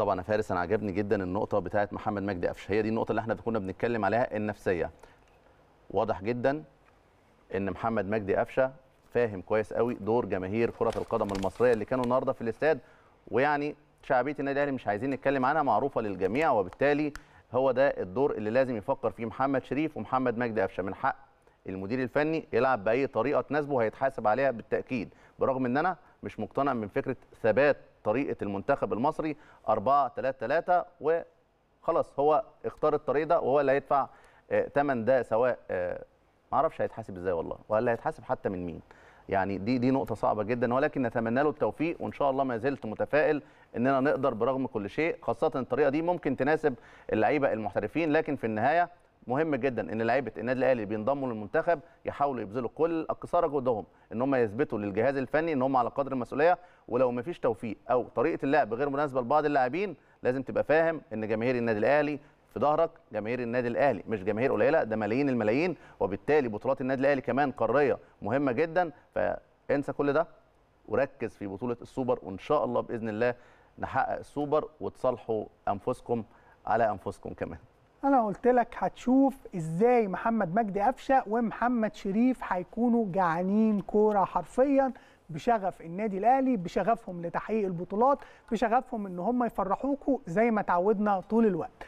طبعا يا فارس انا عجبني جدا النقطه بتاعه محمد مجدي قفش هي دي النقطه اللي احنا كنا بنتكلم عليها النفسيه واضح جدا ان محمد مجدي قفشه فاهم كويس قوي دور جماهير كره القدم المصريه اللي كانوا النهارده في الاستاد ويعني شعبيه النادي الاهلي مش عايزين نتكلم عنها معروفه للجميع وبالتالي هو ده الدور اللي لازم يفكر فيه محمد شريف ومحمد مجدي قفشه من حق المدير الفني يلعب باي طريقه تناسبه هيتحاسب عليها بالتاكيد برغم ان انا مش مقتنع من فكره ثبات طريقه المنتخب المصري 4 3 3 وخلاص هو اختار الطريق ده وهو اللي هيدفع ثمن آه، ده سواء آه، ما اعرفش هيتحاسب ازاي والله ولا هيتحاسب حتى من مين يعني دي دي نقطه صعبه جدا ولكن نتمنى له التوفيق وان شاء الله ما زلت متفائل اننا نقدر برغم كل شيء خاصه الطريقه دي ممكن تناسب اللعيبه المحترفين لكن في النهايه مهم جدا ان لعيبه النادي الاهلي بينضموا للمنتخب يحاولوا يبذلوا كل اقصار جهدهم ان هم يثبتوا للجهاز الفني ان هم على قدر المسؤوليه ولو ما فيش توفيق او طريقه اللعب غير مناسبه لبعض اللاعبين لازم تبقى فاهم ان جماهير النادي الاهلي في ظهرك جماهير النادي الاهلي مش جماهير قليله ده ملايين الملايين وبالتالي بطولات النادي الاهلي كمان قاريه مهمه جدا فانسى كل ده وركز في بطوله السوبر وان شاء الله باذن الله نحقق السوبر وتصالحوا انفسكم على انفسكم كمان انا قلت لك هتشوف ازاي محمد مجدي قفشه ومحمد شريف هيكونوا جعانين كوره حرفيا بشغف النادي الاهلي بشغفهم لتحقيق البطولات بشغفهم ان هم يفرحوكوا زي ما اتعودنا طول الوقت